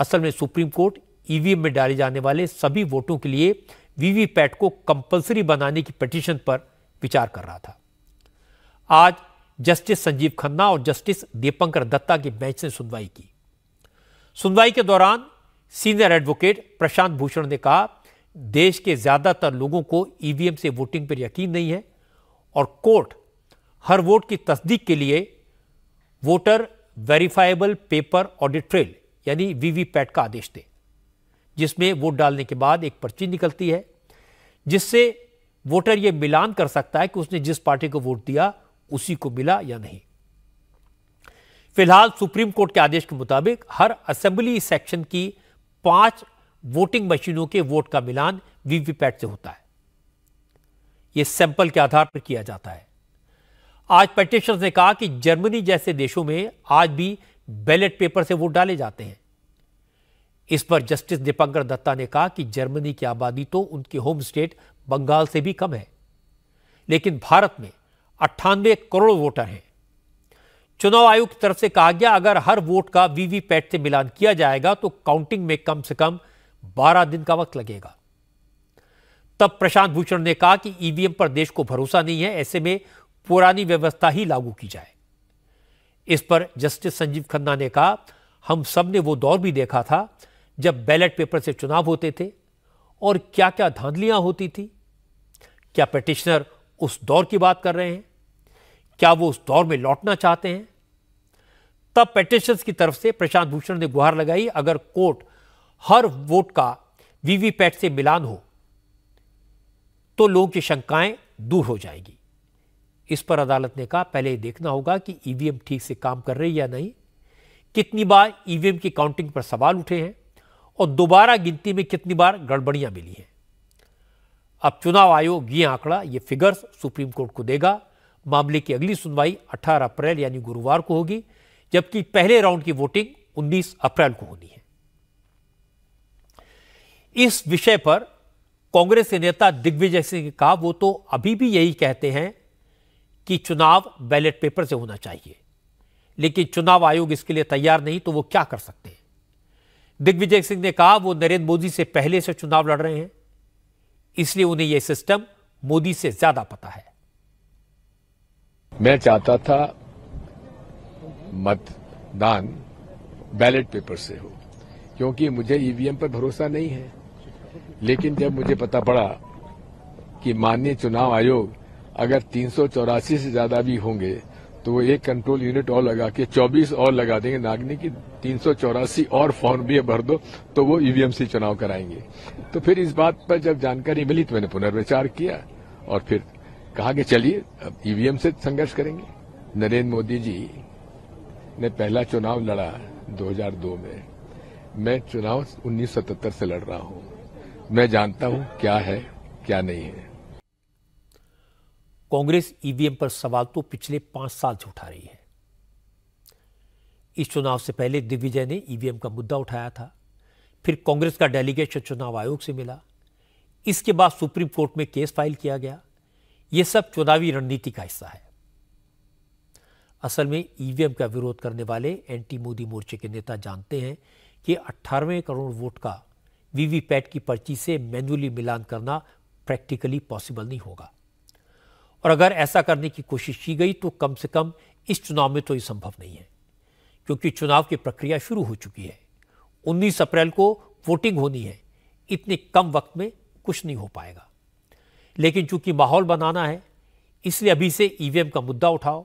असल में सुप्रीम कोर्ट ईवीएम में डाले जाने वाले सभी वोटों के लिए वीवीपैट को कंपलसरी बनाने की पिटीशन पर विचार कर रहा था आज जस्टिस संजीव खन्ना और जस्टिस दीपंकर दत्ता की बेंच ने सुनवाई की सुनवाई के दौरान सीनियर एडवोकेट प्रशांत भूषण ने कहा देश के ज़्यादातर लोगों को ईवीएम से वोटिंग पर यकीन नहीं है और कोर्ट हर वोट की तस्दीक के लिए voter verifiable paper audit trail यानी वीवीपैट का आदेश दे जिसमें वोट डालने के बाद एक पर्ची निकलती है जिससे वोटर यह मिलान कर सकता है कि उसने जिस पार्टी को वोट दिया उसी को मिला या नहीं फिलहाल सुप्रीम कोर्ट के आदेश के मुताबिक हर असेंबली सेक्शन की पांच वोटिंग मशीनों के वोट का मिलान वीवीपैट से होता है यह सैंपल के आधार पर किया जाता है आज पेटिशन ने कहा कि जर्मनी जैसे देशों में आज भी बैलेट पेपर से वोट डाले जाते हैं इस पर जस्टिस दीपंकर दत्ता ने कहा कि जर्मनी की आबादी तो उनके होम स्टेट बंगाल से भी कम है लेकिन भारत में अट्ठानवे करोड़ वोटर हैं चुनाव आयोग की तरफ से कहा गया अगर हर वोट का वीवीपैट से मिलान किया जाएगा तो काउंटिंग में कम से कम 12 दिन का वक्त लगेगा तब प्रशांत भूषण ने कहा कि ईवीएम पर देश को भरोसा नहीं है ऐसे में पुरानी व्यवस्था ही लागू की जाए इस पर जस्टिस संजीव खन्ना ने कहा हम सब ने वो दौर भी देखा था जब बैलेट पेपर से चुनाव होते थे और क्या क्या धांधलियां होती थी क्या पिटिशनर उस दौर की बात कर रहे हैं क्या वो उस दौर में लौटना चाहते हैं तब पेटिशंस की तरफ से प्रशांत भूषण ने गुहार लगाई अगर कोर्ट हर वोट का वीवीपैट से मिलान हो तो लोगों की शंकाएं दूर हो जाएगी इस पर अदालत ने कहा पहले देखना होगा कि ईवीएम e ठीक से काम कर रही या नहीं कितनी बार ईवीएम e की काउंटिंग पर सवाल उठे हैं और दोबारा गिनती में कितनी बार गड़बड़ियां मिली हैं अब चुनाव आयोग ये आंकड़ा ये फिगर्स सुप्रीम कोर्ट को देगा मामले की अगली सुनवाई 18 अप्रैल यानी गुरुवार को होगी जबकि पहले राउंड की वोटिंग 19 अप्रैल को होनी है इस विषय पर कांग्रेस के नेता दिग्विजय सिंह ने कहा वो तो अभी भी यही कहते हैं कि चुनाव बैलेट पेपर से होना चाहिए लेकिन चुनाव आयोग इसके लिए तैयार नहीं तो वो क्या कर सकते हैं दिग्विजय सिंह ने कहा वो नरेंद्र मोदी से पहले से चुनाव लड़ रहे हैं इसलिए उन्हें यह सिस्टम मोदी से ज्यादा पता है मैं चाहता था मतदान बैलेट पेपर से हो क्योंकि मुझे ईवीएम पर भरोसा नहीं है लेकिन जब मुझे पता पड़ा कि माननीय चुनाव आयोग अगर तीन से ज्यादा भी होंगे तो वो एक कंट्रोल यूनिट और लगा के 24 और लगा देंगे नागनी की तीन और फॉर्म भी भर दो तो वो ईवीएम से चुनाव कराएंगे तो फिर इस बात पर जब जानकारी मिली तो मैंने पुनर्विचार किया और फिर कहा कि चलिए अब ईवीएम e से संघर्ष करेंगे नरेंद्र मोदी जी ने पहला चुनाव लड़ा 2002 में मैं चुनाव 1977 से लड़ रहा हूं मैं जानता हूं क्या है क्या नहीं है कांग्रेस ईवीएम e पर सवाल तो पिछले पांच साल से उठा रही है इस चुनाव से पहले दिग्विजय ने ईवीएम e का मुद्दा उठाया था फिर कांग्रेस का डेलीगेशन चुनाव आयोग से मिला इसके बाद सुप्रीम कोर्ट में केस फाइल किया गया ये सब चुनावी रणनीति का हिस्सा है असल में ईवीएम का विरोध करने वाले एंटी मोदी मोर्चे के नेता जानते हैं कि अट्ठारहवें करोड़ वोट का वीवीपैट की पर्ची से मैनुअली मिलान करना प्रैक्टिकली पॉसिबल नहीं होगा और अगर ऐसा करने की कोशिश की गई तो कम से कम इस चुनाव में तो यह संभव नहीं है क्योंकि चुनाव की प्रक्रिया शुरू हो चुकी है 19 अप्रैल को वोटिंग होनी है इतने कम वक्त में कुछ नहीं हो पाएगा लेकिन चूंकि माहौल बनाना है इसलिए अभी से ईवीएम e का मुद्दा उठाओ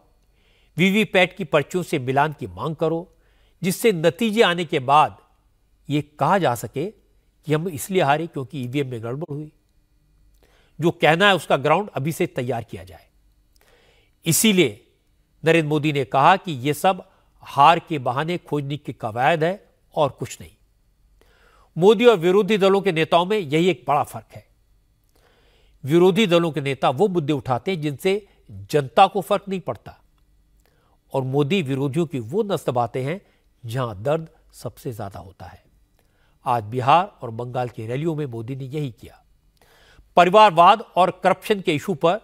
वीवीपैट की पर्चियों से मिलान की मांग करो जिससे नतीजे आने के बाद ये कहा जा सके कि हम इसलिए हारे क्योंकि ईवीएम e में गड़बड़ हुई जो कहना है उसका ग्राउंड अभी से तैयार किया जाए इसीलिए नरेंद्र मोदी ने कहा कि यह सब हार के बहाने खोजने की कवायद है और कुछ नहीं मोदी और विरोधी दलों के नेताओं में यही एक बड़ा फर्क है विरोधी दलों के नेता वो मुद्दे उठाते हैं जिनसे जनता को फर्क नहीं पड़ता और मोदी विरोधियों की वो नस्त बातें हैं जहां दर्द सबसे ज्यादा होता है आज बिहार और बंगाल की रैलियों में मोदी ने यही किया परिवारवाद और करप्शन के इशू पर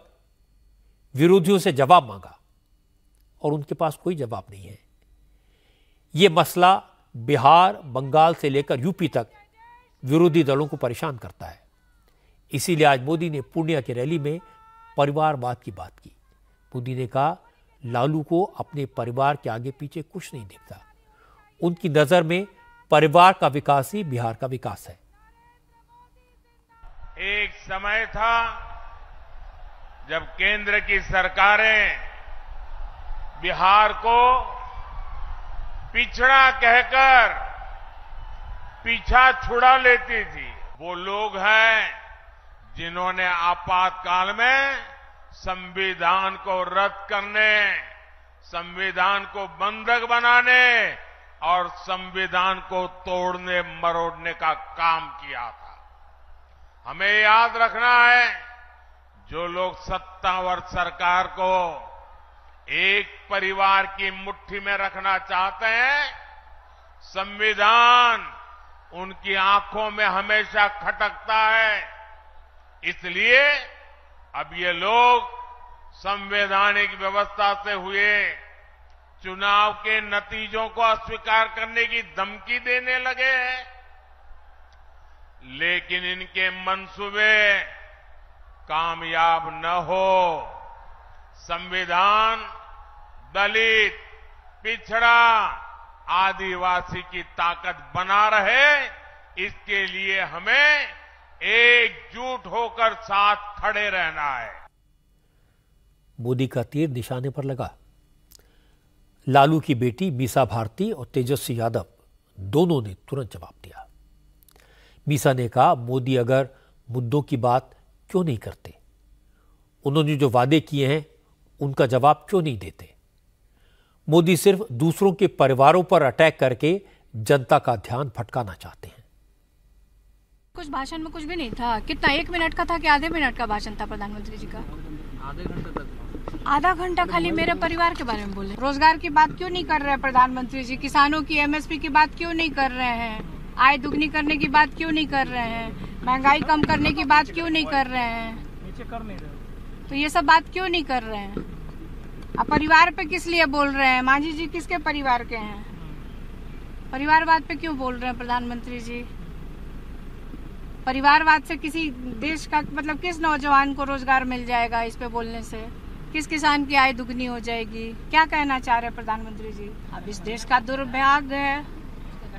विरोधियों से जवाब मांगा और उनके पास कोई जवाब नहीं है यह मसला बिहार बंगाल से लेकर यूपी तक विरोधी दलों को परेशान करता है इसीलिए आज मोदी ने पूर्णिया की रैली में परिवारवाद की बात की मोदी ने कहा लालू को अपने परिवार के आगे पीछे कुछ नहीं दिखता उनकी नज़र में परिवार का विकास ही बिहार का विकास है एक समय था जब केंद्र की सरकारें बिहार को पिछड़ा कहकर पीछा छुड़ा लेती थी वो लोग हैं जिन्होंने आपातकाल में संविधान को रद्द करने संविधान को बंधक बनाने और संविधान को तोड़ने मरोड़ने का काम किया था हमें याद रखना है जो लोग सत्तावर सरकार को एक परिवार की मुट्ठी में रखना चाहते हैं संविधान उनकी आंखों में हमेशा खटकता है इसलिए अब ये लोग संवैधानिक व्यवस्था से हुए चुनाव के नतीजों को अस्वीकार करने की धमकी देने लगे हैं लेकिन इनके मंसूबे कामयाब न हो संविधान दलित पिछड़ा आदिवासी की ताकत बना रहे इसके लिए हमें एकजुट होकर साथ खड़े रहना है मोदी का तीर निशाने पर लगा लालू की बेटी मीसा भारती और तेजस्वी यादव दोनों ने तुरंत जवाब दिया मीसा ने कहा मोदी अगर मुद्दों की बात क्यों नहीं करते उन्होंने जो वादे किए हैं उनका जवाब क्यों नहीं देते मोदी सिर्फ दूसरों के परिवारों पर अटैक करके जनता का ध्यान भटकाना चाहते हैं कुछ भाषण में कुछ भी नहीं था कितना एक मिनट का था कि आधे मिनट का भाषण था प्रधानमंत्री जी का आधे घंटे तक आधा घंटा खाली मेरे परिवार के बारे में बोले रोजगार की बात क्यों नहीं कर रहे हैं प्रधानमंत्री जी किसानों की एमएसपी की बात क्यों नहीं कर रहे हैं आय दुगनी करने की बात क्यों नहीं कर रहे हैं महंगाई कम करने की बात क्यों नहीं कर रहे हैं तो ये सब बात क्यों नहीं कर रहे हैं आप परिवार पे किस लिए बोल रहे हैं मांझी जी किसके परिवार के हैं परिवारवाद पे क्यों बोल रहे हैं प्रधानमंत्री जी परिवारवाद से किसी देश का मतलब किस नौजवान को रोजगार मिल जाएगा इस पे बोलने से किस किसान की आय दुगनी हो जाएगी क्या कहना चाह रहे प्रधानमंत्री जी अब इस देश का दुर्भाग्य है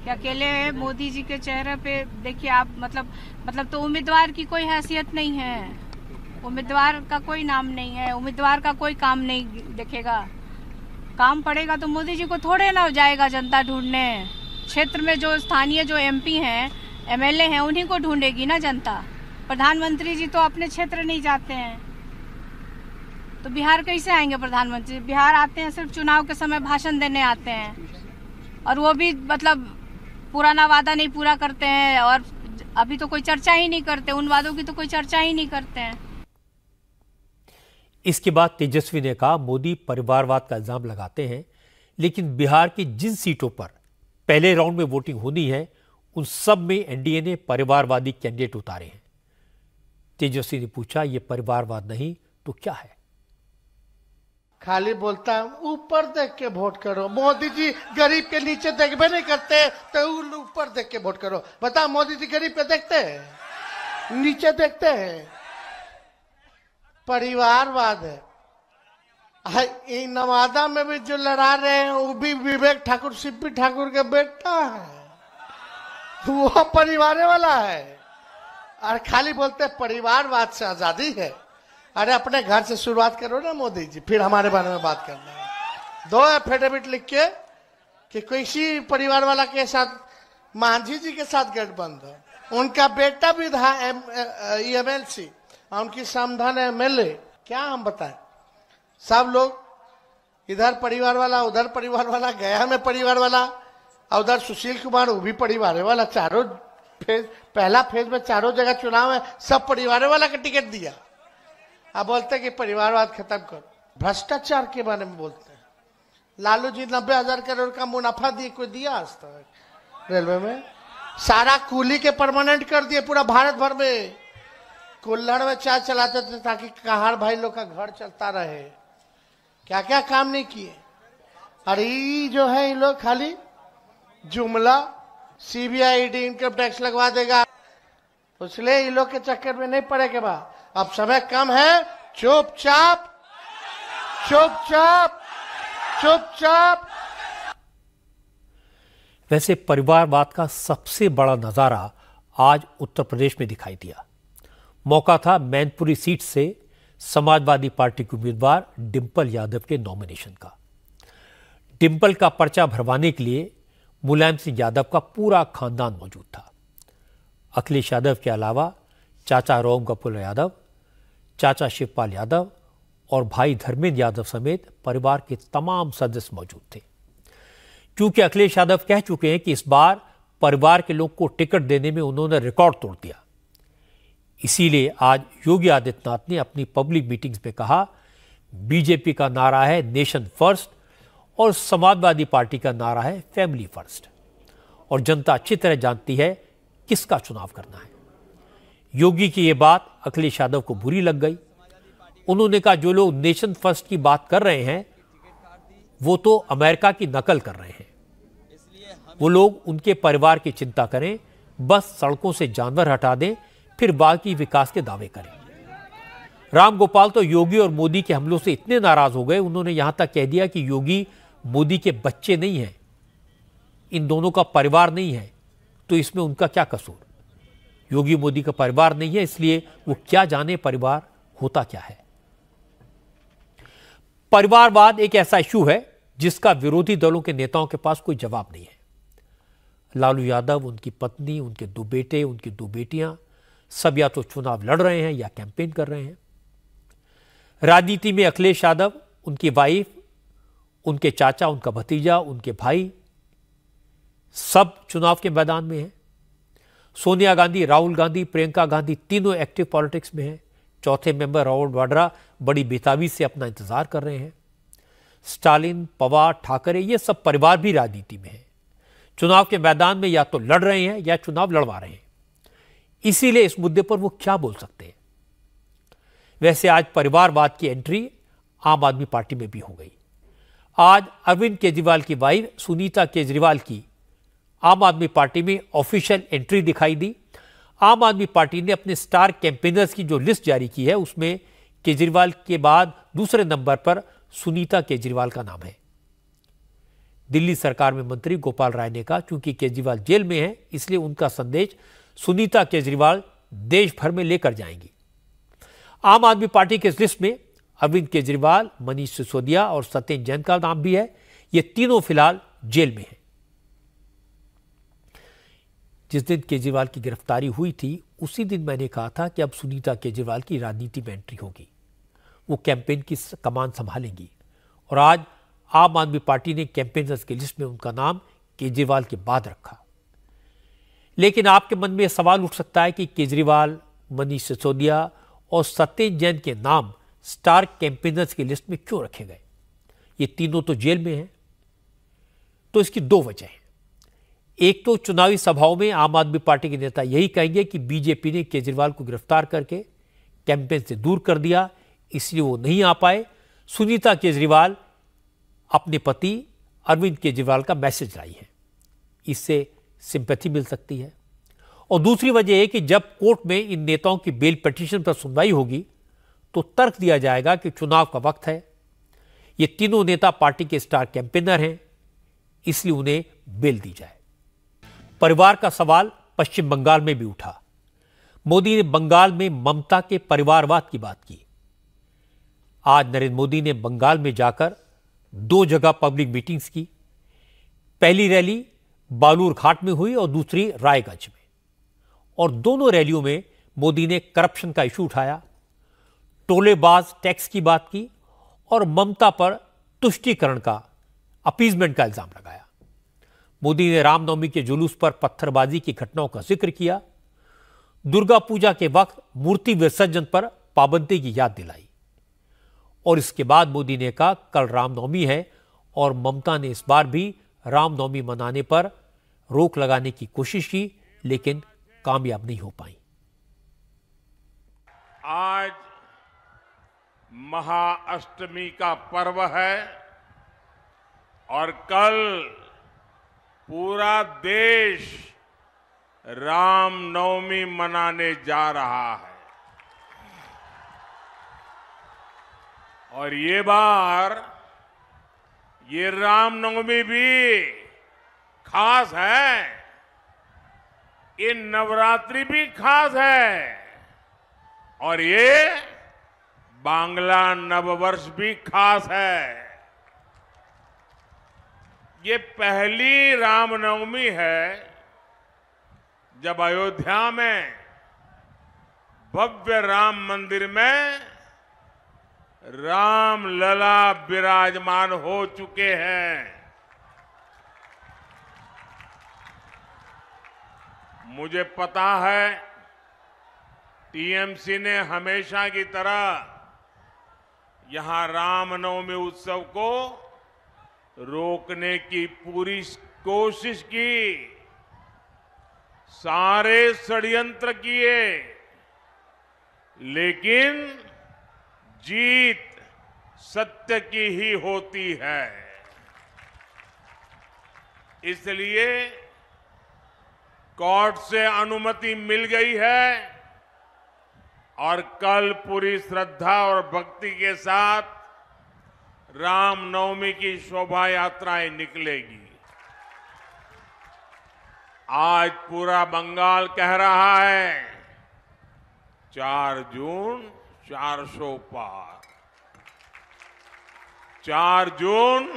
क्या अकेले मोदी जी के चेहरे पे देखिए आप मतलब मतलब तो उम्मीदवार की कोई हैसियत नहीं है उम्मीदवार का कोई नाम नहीं है उम्मीदवार का कोई काम नहीं देखेगा काम पड़ेगा तो मोदी जी को थोड़े ना हो जाएगा जनता ढूंढने क्षेत्र में जो स्थानीय जो एमपी हैं एमएलए हैं उन्हीं को ढूंढेगी ना जनता प्रधानमंत्री जी तो अपने क्षेत्र नहीं जाते हैं तो बिहार कैसे आएंगे प्रधानमंत्री बिहार आते हैं सिर्फ चुनाव के समय भाषण देने आते हैं और वो भी मतलब पुराना वादा नहीं पूरा करते हैं और अभी तो कोई चर्चा ही नहीं करते उन वादों की तो कोई चर्चा ही नहीं करते हैं इसके बाद तेजस्वी ने कहा मोदी परिवारवाद का इल्जाम लगाते हैं लेकिन बिहार की जिन सीटों पर पहले राउंड में वोटिंग होनी है उन सब में एनडीए ने परिवारवादी कैंडिडेट उतारे हैं तेजस्वी ने पूछा ये परिवारवाद नहीं तो क्या है खाली बोलता हूँ ऊपर देख के वोट करो मोदी जी गरीब के नीचे देखबे नहीं करते तो ऊपर देख के वोट करो बता मोदी जी गरीब पे देखते हैं नीचे देखते हैं परिवारवाद है नवादा में भी जो लड़ा रहे हैं वो भी विवेक ठाकुर सीपी ठाकुर के बेटा है [laughs] वो परिवार वाला है और खाली बोलते परिवारवाद से आजादी है अरे अपने घर से शुरुआत करो ना मोदी जी फिर हमारे बारे में बात करना है दो एफिडेविट लिख के कि किसी परिवार वाला के साथ मांझी जी के साथ गठबंधन उनका बेटा भी था एम एल सी और उनकी समधान एम एल ए क्या हम बताए सब लोग इधर परिवार वाला उधर परिवार वाला गया में परिवार वाला उधर सुशील कुमार वो भी परिवार वाला चारों फेज पहला फेज में चारों जगह चुनाव है सब परिवार वाला का टिकट दिया अब बोलते कि परिवारवाद खत्म करो भ्रष्टाचार के बारे में बोलते हैं लालू जी नब्बे हजार करोड़ का मुनाफा दिए कोई दिया आज तक रेलवे में सारा कूली के परमानेंट कर दिए पूरा भारत भर में कुल्लड़ में चाय चलाते थे ताकि कहार भाई लोग का घर चलता रहे क्या क्या काम नहीं किए अरे जो है इन लोग खाली जुमला सीबीआई इनकम टैक्स लगवा देगा इसलिए इन लोग के चक्कर में नहीं पड़ेगा बाद अब समय कम है चुपचाप चुपचाप चुपचाप वैसे परिवारवाद का सबसे बड़ा नजारा आज उत्तर प्रदेश में दिखाई दिया मौका था मैनपुरी सीट से समाजवादी पार्टी के उम्मीदवार डिंपल यादव के नॉमिनेशन का डिंपल का पर्चा भरवाने के लिए मुलायम सिंह यादव का पूरा खानदान मौजूद था अखिलेश यादव के अलावा चाचा रोम कपूर यादव चाचा शिवपाल यादव और भाई धर्मेंद्र यादव समेत परिवार के तमाम सदस्य मौजूद थे क्योंकि अखिलेश यादव कह चुके हैं कि इस बार परिवार के लोग को टिकट देने में उन्होंने रिकॉर्ड तोड़ दिया इसीलिए आज योगी आदित्यनाथ ने अपनी पब्लिक मीटिंग्स में कहा बीजेपी का नारा है नेशन फर्स्ट और समाजवादी पार्टी का नारा है फैमिली फर्स्ट और जनता अच्छी तरह जानती है किसका चुनाव करना है योगी की यह बात अखिलेश यादव को बुरी लग गई उन्होंने कहा जो लोग नेशन फर्स्ट की बात कर रहे हैं वो तो अमेरिका की नकल कर रहे हैं वो लोग उनके परिवार की चिंता करें बस सड़कों से जानवर हटा दें फिर बाकी विकास के दावे करें राम गोपाल तो योगी और मोदी के हमलों से इतने नाराज हो गए उन्होंने यहां तक कह दिया कि योगी मोदी के बच्चे नहीं हैं इन दोनों का परिवार नहीं है तो इसमें उनका क्या कसूर योगी मोदी का परिवार नहीं है इसलिए वो क्या जाने परिवार होता क्या है परिवारवाद एक ऐसा इशू है जिसका विरोधी दलों के नेताओं के पास कोई जवाब नहीं है लालू यादव उनकी पत्नी उनके दो बेटे उनकी दो बेटियां सब या तो चुनाव लड़ रहे हैं या कैंपेन कर रहे हैं राजनीति में अखिलेश यादव उनकी वाइफ उनके चाचा उनका भतीजा उनके भाई सब चुनाव के मैदान में हैं सोनिया गांधी राहुल गांधी प्रियंका गांधी तीनों एक्टिव पॉलिटिक्स में हैं चौथे मेंबर राहुल वाड्रा बड़ी बेताबी से अपना इंतजार कर रहे हैं स्टालिन पवार ठाकरे ये सब परिवार भी राजनीति में है चुनाव के मैदान में या तो लड़ रहे हैं या चुनाव लड़वा रहे हैं इसीलिए इस मुद्दे पर वो क्या बोल सकते हैं वैसे आज परिवारवाद की एंट्री आम आदमी पार्टी में भी हो गई आज अरविंद केजरीवाल की वाइफ सुनीता केजरीवाल की आम आदमी पार्टी में ऑफिशियल एंट्री दिखाई दी आम आदमी पार्टी ने अपने स्टार कैंपेनर्स की जो लिस्ट जारी की है उसमें केजरीवाल के बाद दूसरे नंबर पर सुनीता केजरीवाल का नाम है दिल्ली सरकार में मंत्री गोपाल राय ने कहा चूंकि केजरीवाल जेल में है इसलिए उनका संदेश सुनीता केजरीवाल देश भर में लेकर जाएंगी आम आदमी पार्टी के इस लिस्ट में अरविंद केजरीवाल मनीष सिसोदिया और सत्यन जैन का नाम भी है ये तीनों फिलहाल जेल में हैं जिस दिन केजरीवाल की गिरफ्तारी हुई थी उसी दिन मैंने कहा था कि अब सुनीता केजरीवाल की राजनीति में एंट्री होगी वो कैंपेन की कमान संभालेंगी और आज आम आदमी पार्टी ने कैंपेनर्स की लिस्ट में उनका नाम केजरीवाल के बाद रखा लेकिन आपके मन में सवाल उठ सकता है कि केजरीवाल मनीष सिसोदिया और सत्यन जैन के नाम स्टार कैंपेनर्स की लिस्ट में क्यों रखे गए ये तीनों तो जेल में हैं तो इसकी दो वजह हैं एक तो चुनावी सभाओं में आम आदमी पार्टी के नेता यही कहेंगे कि बीजेपी ने केजरीवाल को गिरफ्तार करके कैंपेन से दूर कर दिया इसलिए वो नहीं आ पाए सुनीता केजरीवाल अपने पति अरविंद केजरीवाल का मैसेज लाई है इससे सिंपैथी मिल सकती है और दूसरी वजह यह कि जब कोर्ट में इन नेताओं की बेल पटिशन पर सुनवाई होगी तो तर्क दिया जाएगा कि चुनाव का वक्त है ये तीनों नेता पार्टी के स्टार कैंपेनर हैं इसलिए उन्हें बेल दी जाए परिवार का सवाल पश्चिम बंगाल में भी उठा मोदी ने बंगाल में ममता के परिवारवाद की बात की आज नरेंद्र मोदी ने बंगाल में जाकर दो जगह पब्लिक मीटिंग्स की पहली रैली बालूर घाट में हुई और दूसरी रायगंज में और दोनों रैलियों में मोदी ने करप्शन का इशू उठाया टोलेबाज टैक्स की बात की और ममता पर तुष्टिकरण का अपीजमेंट का इल्ज़ाम लगाया मोदी ने रामनवमी के जुलूस पर पत्थरबाजी की घटनाओं का जिक्र किया दुर्गा पूजा के वक्त मूर्ति विसर्जन पर पाबंदी की याद दिलाई और इसके बाद मोदी ने कहा कल रामनवमी है और ममता ने इस बार भी रामनवमी मनाने पर रोक लगाने की कोशिश की लेकिन कामयाब नहीं हो पाई आज महाअष्टमी का पर्व है और कल पूरा देश रामनवमी मनाने जा रहा है और ये बार ये रामनवमी भी खास है ये नवरात्रि भी खास है और ये बांग्ला नववर्ष भी खास है ये पहली रामनवमी है जब अयोध्या में भव्य राम मंदिर में राम लला विराजमान हो चुके हैं मुझे पता है टीएमसी ने हमेशा की तरह यहां रामनवमी उत्सव को रोकने की पूरी कोशिश की सारे षडयंत्र किए लेकिन जीत सत्य की ही होती है इसलिए कोर्ट से अनुमति मिल गई है और कल पूरी श्रद्धा और भक्ति के साथ रामनवमी की शोभा यात्राएं निकलेगी आज पूरा बंगाल कह रहा है चार जून चार सौ पार चार जून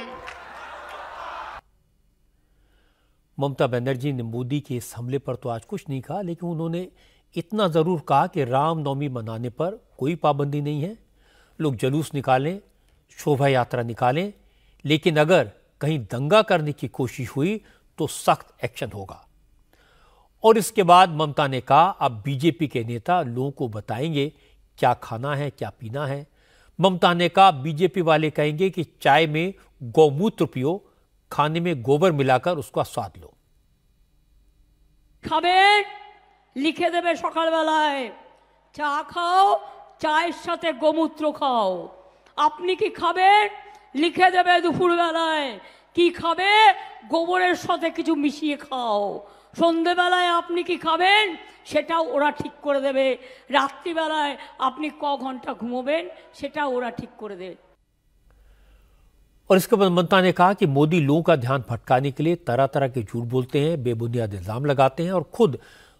ममता बनर्जी ने मोदी के इस हमले पर तो आज कुछ नहीं कहा लेकिन उन्होंने इतना ज़रूर कहा कि रामनवमी मनाने पर कोई पाबंदी नहीं है लोग जुलूस निकालें शोभा यात्रा निकालें लेकिन अगर कहीं दंगा करने की कोशिश हुई तो सख्त एक्शन होगा और इसके बाद ममता ने कहा अब बीजेपी के नेता लोगों को बताएंगे क्या खाना है क्या पीना है ममता ने कहा बीजेपी वाले कहेंगे कि चाय में गौमूत्र पियो खाने में गोबर मिलाकर उसका स्वाद लो खबर লিখে দেবে সকালবেলায় চা খাও চায়ের সাথে গোমূত্র খাও আপনি কি খাবেন লিখে দেবে দুপুরবেলায় কি খাবে গোবরের সাথে কিছু মিশিয়ে খাও সন্ধেবেলায় আপনি কি খাবেন সেটাও ওরা ঠিক করে দেবে রাত্রিবেলায় আপনি ক ঘন্টা ঘুমোবেন সেটা ওরা ঠিক করে দেবে और इसके बाद ममता ने कहा कि मोदी लोगों का ध्यान भटकाने के लिए तरह तरह के झूठ बोलते हैं बेबुनियाद इल्ज़ाम लगाते हैं और खुद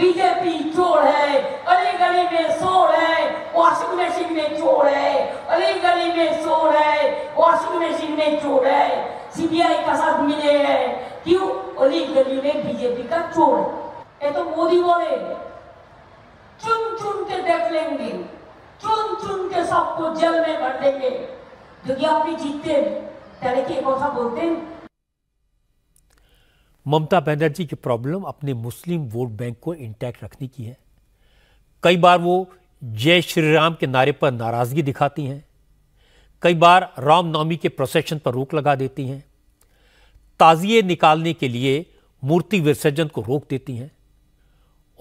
बीजेपी चोर है अली गली में शोर है वॉशिंग मशीन में चोर है अली गली में शोर है वॉशिंग मशीन में चोर है सीबीआई का साथ मिले है क्यों अली गली में बीजेपी का चोर है ये तो मोदी बोले चुन चुन के देख लेंगे चुन चुन के सबको जल में भर देंगे যদি আপনি জিততেন कौन सा बोलते हैं ममता बनर्जी की प्रॉब्लम अपने मुस्लिम वोट बैंक को इंटैक्ट रखने की है कई बार वो जय श्री राम के नारे पर नाराज़गी दिखाती हैं कई बार रामनवमी के प्रोसेशन पर रोक लगा देती हैं ताजिए निकालने के लिए मूर्ति विसर्जन को रोक देती हैं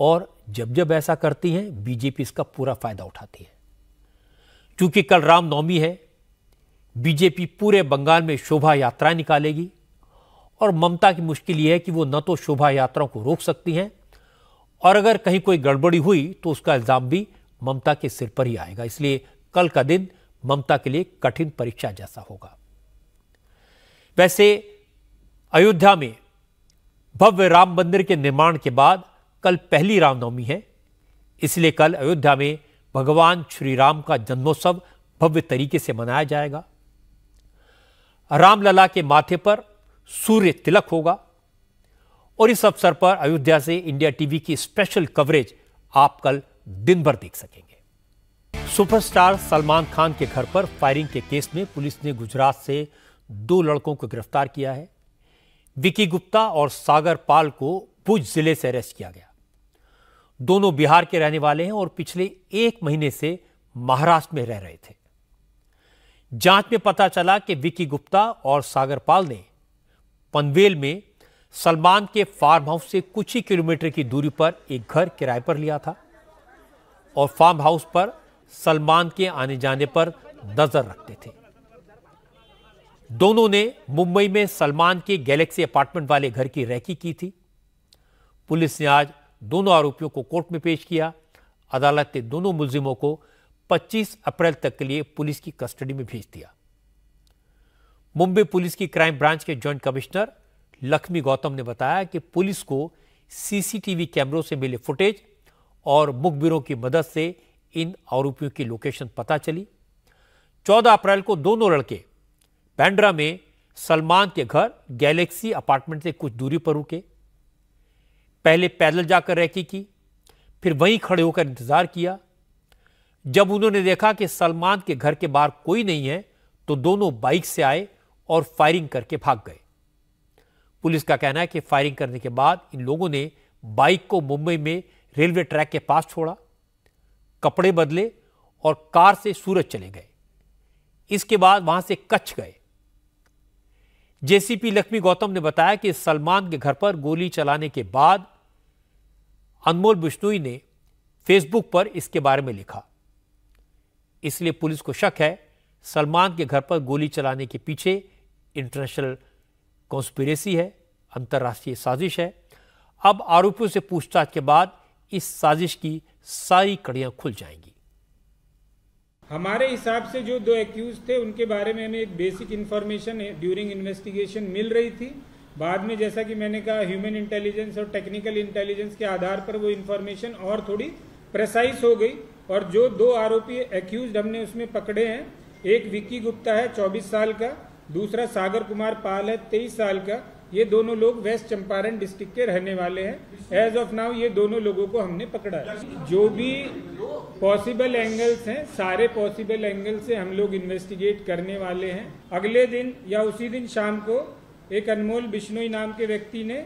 और जब जब ऐसा करती हैं बीजेपी इसका पूरा फायदा उठाती है क्योंकि कल रामनवमी है बीजेपी पूरे बंगाल में शोभा यात्रा निकालेगी और ममता की मुश्किल यह है कि वो न तो शोभा यात्राओं को रोक सकती हैं और अगर कहीं कोई गड़बड़ी हुई तो उसका इल्ज़ाम भी ममता के सिर पर ही आएगा इसलिए कल का दिन ममता के लिए कठिन परीक्षा जैसा होगा वैसे अयोध्या में भव्य राम मंदिर के निर्माण के बाद कल पहली रामनवमी है इसलिए कल अयोध्या में भगवान श्री राम का जन्मोत्सव भव्य तरीके से मनाया जाएगा रामलला के माथे पर सूर्य तिलक होगा और इस अवसर पर अयोध्या से इंडिया टीवी की स्पेशल कवरेज आप कल दिन भर देख सकेंगे सुपरस्टार सलमान खान के घर पर फायरिंग के केस में पुलिस ने गुजरात से दो लड़कों को गिरफ्तार किया है विकी गुप्ता और सागर पाल को भुज जिले से अरेस्ट किया गया दोनों बिहार के रहने वाले हैं और पिछले एक महीने से महाराष्ट्र में रह रहे थे जांच में पता चला कि विकी गुप्ता और सागर पाल ने पनवेल में सलमान के फार्म हाउस से कुछ ही किलोमीटर की दूरी पर एक घर किराए पर लिया था और फार्म हाउस पर सलमान के आने जाने पर नजर रखते थे दोनों ने मुंबई में सलमान के गैलेक्सी अपार्टमेंट वाले घर की रैकी की थी पुलिस ने आज दोनों आरोपियों को कोर्ट में पेश किया अदालत ने दोनों मुलजिमों को 25 अप्रैल तक के लिए पुलिस की कस्टडी में भेज दिया मुंबई पुलिस की क्राइम ब्रांच के ज्वाइंट कमिश्नर लक्ष्मी गौतम ने बताया कि पुलिस को सीसीटीवी कैमरों से मिले फुटेज और मुखबिरों की मदद से इन आरोपियों की लोकेशन पता चली 14 अप्रैल को दोनों लड़के बैंड्रा में सलमान के घर गैलेक्सी अपार्टमेंट से कुछ दूरी पर रुके पहले पैदल जाकर रैकी की फिर वहीं खड़े होकर इंतजार किया जब उन्होंने देखा कि सलमान के घर के बाहर कोई नहीं है तो दोनों बाइक से आए और फायरिंग करके भाग गए पुलिस का कहना है कि फायरिंग करने के बाद इन लोगों ने बाइक को मुंबई में रेलवे ट्रैक के पास छोड़ा कपड़े बदले और कार से सूरत चले गए इसके बाद वहां से कच्छ गए जेसीपी लक्ष्मी गौतम ने बताया कि सलमान के घर पर गोली चलाने के बाद अनमोल बिश्नोई ने फेसबुक पर इसके बारे में लिखा इसलिए पुलिस को शक है सलमान के घर पर गोली चलाने के पीछे इंटरनेशनल कॉन्स्पिरेसी है अंतर्राष्ट्रीय साजिश है अब आरोपियों से पूछताछ के बाद इस साजिश की सारी कड़ियां खुल जाएंगी हमारे हिसाब से जो दो एक्यूज थे उनके बारे में हमें एक बेसिक इन्फॉर्मेशन ड्यूरिंग इन्वेस्टिगेशन मिल रही थी बाद में जैसा कि मैंने कहा ह्यूमन इंटेलिजेंस और टेक्निकल इंटेलिजेंस के आधार पर वो इन्फॉर्मेशन और थोड़ी प्रेसाइज हो गई और जो दो आरोपी एक्यूज हमने उसमें पकड़े हैं एक विक्की गुप्ता है चौबीस साल का दूसरा सागर कुमार पाल है तेईस साल का ये दोनों लोग वेस्ट चंपारण डिस्ट्रिक्ट के रहने वाले हैं एज ऑफ नाउ ये दोनों लोगों को हमने पकड़ा है जो भी पॉसिबल एंगल्स हैं सारे पॉसिबल एंगल से हम लोग इन्वेस्टिगेट करने वाले हैं अगले दिन या उसी दिन शाम को एक अनमोल बिश्नोई नाम के व्यक्ति ने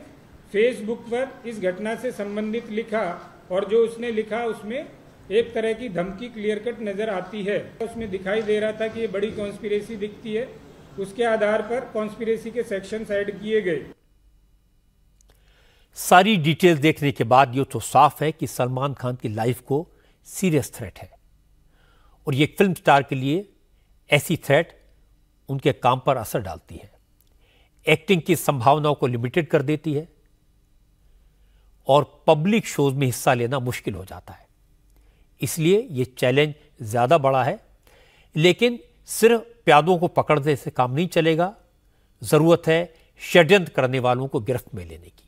फेसबुक पर इस घटना से संबंधित लिखा और जो उसने लिखा उसमें एक तरह की धमकी क्लियर कट नजर आती है उसमें दिखाई दे रहा था कि ये बड़ी कॉन्स्पिरेसी दिखती है उसके आधार पर कॉन्स्पिरेसी के सेक्शन ऐड किए गए सारी डिटेल देखने के बाद यह तो साफ है कि सलमान खान की लाइफ को सीरियस थ्रेट है और यह फिल्म स्टार के लिए ऐसी थ्रेट उनके काम पर असर डालती है एक्टिंग की संभावनाओं को लिमिटेड कर देती है और पब्लिक शोज में हिस्सा लेना मुश्किल हो जाता है इसलिए यह चैलेंज ज़्यादा बड़ा है लेकिन सिर्फ प्यादों को पकड़ने से काम नहीं चलेगा ज़रूरत है षड्यंत्र करने वालों को गिरफ्त में लेने की